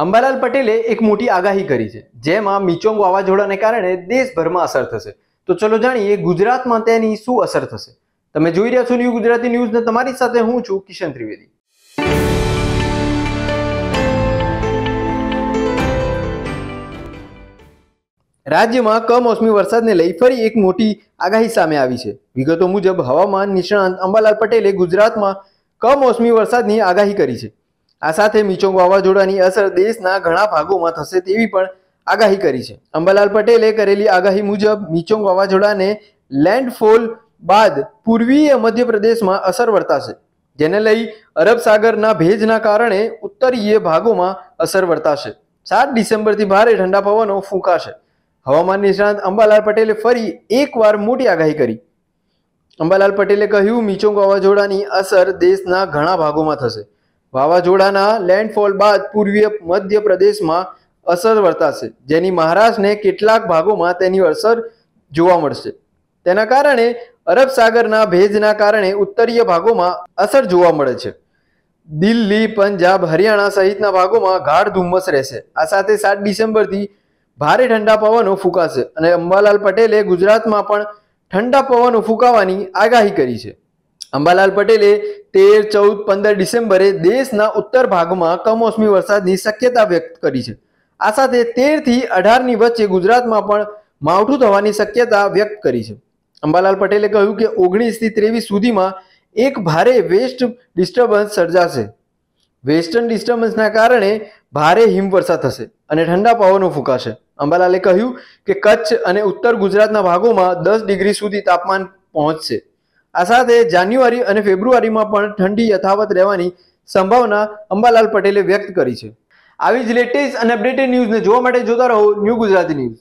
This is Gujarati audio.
અંબાલાલ પટેલે એક મોટી આગાહી કરી છે જેમાં મિચોંગ વાવાઝોડાને કારણે દેશભરમાં અસર થશે તો ચલો જાણીએ ગુજરાતમાં તેની શું અસર થશે તમે જોઈ રહ્યા છો ન્યૂ ગુજરાતી ન્યૂઝ ને તમારી સાથે હું છું કિશન ત્રિવેદી રાજ્યમાં કમોસમી વરસાદને લઈ ફરી એક મોટી આગાહી સામે આવી છે વિગતો મુજબ હવામાન નિષ્ણાંત અંબાલાલ પટેલે ગુજરાતમાં કમોસમી વરસાદની આગાહી કરી છે આ સાથે મિચોંગ વાવાઝોડાની અસર દેશના ઘણા ભાગોમાં થશે તેવી પણ આગાહી કરી છે અંબાલાલ પટેલે કરેલી આગાહી મુજબ મિચોંગ વાવાઝોડાને લેન્ડફોલ બાદ પૂર્વીય મધ્યપ્રદેશમાં અસર વર્તાશે જેને લઈ અરબ સાગરના ભેજના કારણે ઉત્તરીય ભાગોમાં અસર વર્તાશે સાત ડિસેમ્બરથી ભારે ઠંડા પવનો ફૂંકાશે હવામાન નિષ્ણાંત અંબાલાલ પટેલે ફરી એકવાર મોટી આગાહી કરી અંબાલાલ પટેલે કહ્યું મિચોંગ વાવાઝોડાની અસર દેશના ઘણા ભાગોમાં થશે વાવાઝોડાના લેન્ડફોલ બાદ પૂર્વીય મધ્ય પ્રદેશમાં અસર વર્તાશે જેની મહારાષ્ટ્રને કેટલાક ભાગોમાં તેની અસર જોવા મળશે તેના કારણે અરબ સાગરના ભેજના કારણે ઉત્તરીય ભાગોમાં અસર જોવા મળે છે દિલ્હી પંજાબ હરિયાણા સહિતના ભાગોમાં ગાઢ ધુમ્મસ રહેશે આ સાથે સાત ડિસેમ્બરથી ભારે ઠંડા પવનો ફૂંકાશે અને અંબાલાલ પટેલે ગુજરાતમાં પણ ઠંડા પવનો ફૂંકાવાની આગાહી કરી છે અંબાલાલ પટેલે તેર ચૌદ પંદર ડિસેમ્બરે દેશના ઉત્તર ભાગમાં કમોસમી વરસાદની શક્યતા વ્યક્ત કરી છે આ સાથે તેરથી અઢારની વચ્ચે ગુજરાતમાં પણ માવઠું થવાની શક્યતા વ્યક્ત કરી છે અંબાલાલ પટેલે કહ્યું કે ઓગણીસથી ત્રેવીસ સુધીમાં એક ભારે વેસ્ટ ડિસ્ટર્બન્સ સર્જાશે વેસ્ટર્ન ડિસ્ટર્બન્સના કારણે ભારે હિમવર્ષા થશે અને ઠંડા પવનો ફૂંકાશે અંબાલાલે કહ્યું કે કચ્છ અને ઉત્તર ગુજરાતના ભાગોમાં દસ ડિગ્રી સુધી તાપમાન પહોંચશે આ સાથે જાન્યુઆરી અને ફેબ્રુઆરીમાં પણ ઠંડી યથાવત રહેવાની સંભાવના અંબાલાલ પટેલે વ્યક્ત કરી છે આવી જ લેટેસ્ટ અને અપડેટેડ ન્યૂઝને જોવા માટે જોતા રહો ન્યૂ ગુજરાતી ન્યૂઝ